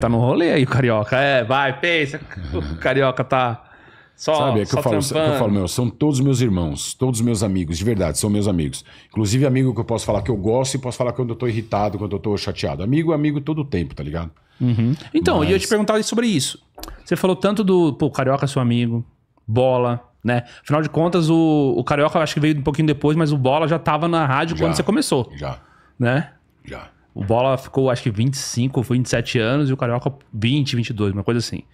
tá no rolê aí o carioca. É, vai, pensa. O carioca tá. Só, Sabe, é que, eu falo, que eu falo, meu, são todos meus irmãos, todos meus amigos, de verdade, são meus amigos. Inclusive, amigo que eu posso falar que eu gosto e posso falar quando eu tô irritado, quando eu tô chateado. Amigo amigo todo o tempo, tá ligado? Uhum. Então, Mas... eu ia te perguntar sobre isso. Você falou tanto do, pô, carioca é seu amigo, bola, né? Afinal de contas, o, o carioca acho que veio um pouquinho depois, mas o bola já tava na rádio já, quando você começou. Já. Né? Já. O Bola ficou, acho que 25, 27 anos e o Carioca 20, 22, uma coisa assim.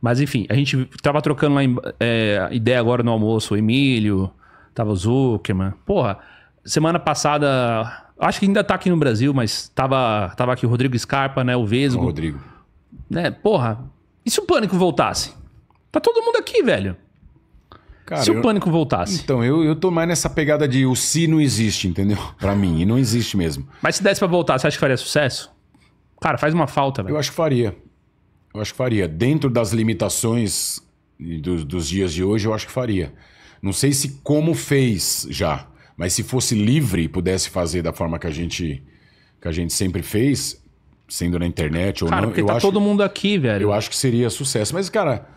Mas enfim, a gente tava trocando lá em, é, ideia agora no almoço, o Emílio, tava o Zuckerman. Porra, semana passada, acho que ainda tá aqui no Brasil, mas tava, tava aqui o Rodrigo Scarpa, né, o Vesgo. O Rodrigo. Né, porra, e se o pânico voltasse? Tá todo mundo aqui, velho. Cara, se o pânico voltasse. Então, eu, eu tô mais nessa pegada de o se não existe, entendeu? Para mim, e não existe mesmo. Mas se desse para voltar, você acha que faria sucesso? Cara, faz uma falta, velho. Eu acho que faria. Eu acho que faria. Dentro das limitações dos dos dias de hoje, eu acho que faria. Não sei se como fez já, mas se fosse livre e pudesse fazer da forma que a gente, que a gente sempre fez, sendo na internet ou cara, não. Porque eu tá acho, todo mundo aqui, velho. Eu acho que seria sucesso. Mas, cara.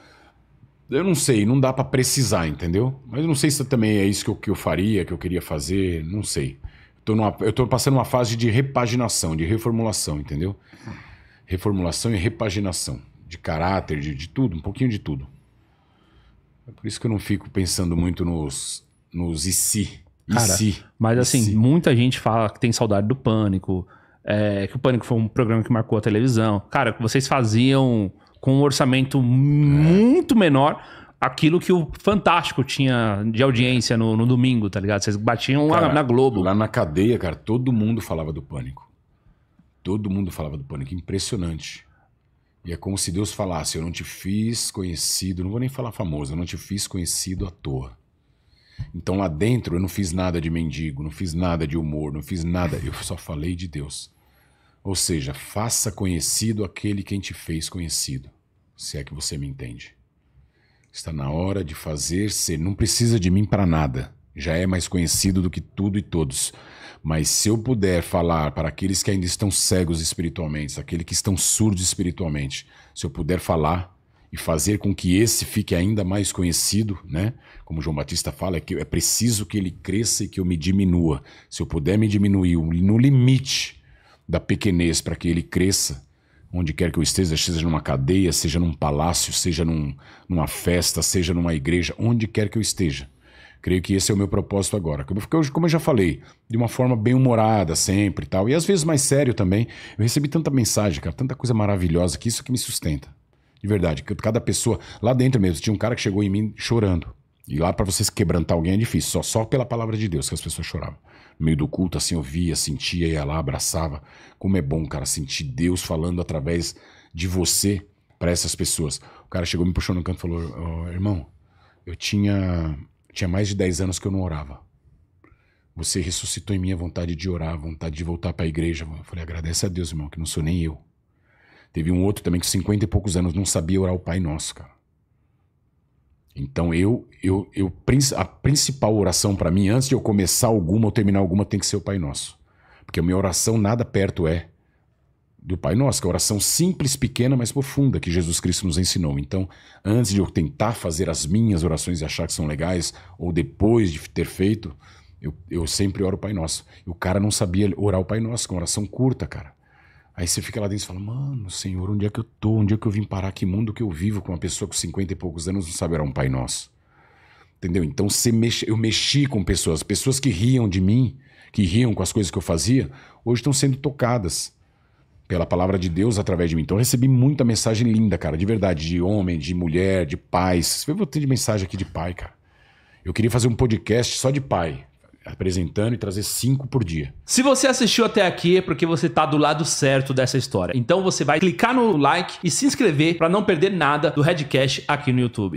Eu não sei, não dá para precisar, entendeu? Mas eu não sei se também é isso que eu, que eu faria, que eu queria fazer, não sei. Tô numa, eu tô passando uma fase de repaginação, de reformulação, entendeu? Reformulação e repaginação. De caráter, de, de tudo, um pouquinho de tudo. É por isso que eu não fico pensando muito nos, nos e se. E se, mas assim, se. muita gente fala que tem saudade do Pânico, é, que o Pânico foi um programa que marcou a televisão. Cara, vocês faziam com um orçamento é. muito menor aquilo que o Fantástico tinha de audiência no, no domingo, tá ligado? Vocês batiam cara, lá na Globo. Lá na cadeia, cara, todo mundo falava do pânico. Todo mundo falava do pânico. Impressionante. E é como se Deus falasse: Eu não te fiz conhecido, não vou nem falar famoso, eu não te fiz conhecido à toa. Então lá dentro eu não fiz nada de mendigo, não fiz nada de humor, não fiz nada, eu só falei de Deus. Ou seja, faça conhecido aquele quem te fez conhecido se é que você me entende. Está na hora de fazer-se, não precisa de mim para nada. Já é mais conhecido do que tudo e todos. Mas se eu puder falar para aqueles que ainda estão cegos espiritualmente, aqueles que estão surdos espiritualmente, se eu puder falar e fazer com que esse fique ainda mais conhecido, né? Como João Batista fala, é que é preciso que ele cresça e que eu me diminua. Se eu puder me diminuir no limite da pequenez para que ele cresça, onde quer que eu esteja, seja numa cadeia, seja num palácio, seja num, numa festa, seja numa igreja, onde quer que eu esteja. Creio que esse é o meu propósito agora. Como eu já falei, de uma forma bem humorada sempre e tal. E às vezes mais sério também. Eu recebi tanta mensagem, cara, tanta coisa maravilhosa que isso que me sustenta. De verdade, cada pessoa lá dentro mesmo. Tinha um cara que chegou em mim chorando. E lá para vocês quebrantar alguém é difícil, só, só pela palavra de Deus que as pessoas choravam. No meio do culto, assim, eu via, sentia, ia lá, abraçava. Como é bom, cara, sentir Deus falando através de você para essas pessoas. O cara chegou, me puxou no canto e falou: oh, Irmão, eu tinha, tinha mais de 10 anos que eu não orava. Você ressuscitou em mim a vontade de orar, vontade de voltar para a igreja. Eu falei: Agradece a Deus, irmão, que não sou nem eu. Teve um outro também que, 50 e poucos anos, não sabia orar o Pai Nosso, cara. Então eu, eu, eu a principal oração para mim, antes de eu começar alguma ou terminar alguma, tem que ser o Pai Nosso. Porque a minha oração nada perto é do Pai Nosso, que é a oração simples, pequena, mas profunda que Jesus Cristo nos ensinou. Então, antes de eu tentar fazer as minhas orações e achar que são legais, ou depois de ter feito, eu, eu sempre oro o Pai Nosso. E o cara não sabia orar o Pai Nosso, que é uma oração curta, cara. Aí você fica lá dentro e fala, mano, Senhor, onde é que eu tô? Onde é que eu vim parar? Que mundo que eu vivo com uma pessoa com 50 e poucos anos não sabe era um Pai Nosso? Entendeu? Então você mexe, eu mexi com pessoas, pessoas que riam de mim, que riam com as coisas que eu fazia, hoje estão sendo tocadas pela palavra de Deus através de mim. Então eu recebi muita mensagem linda, cara, de verdade, de homem, de mulher, de pais. Eu vou ter de mensagem aqui de pai, cara. Eu queria fazer um podcast só de pai apresentando e trazer cinco por dia. Se você assistiu até aqui é porque você está do lado certo dessa história. Então você vai clicar no like e se inscrever para não perder nada do Redcast aqui no YouTube.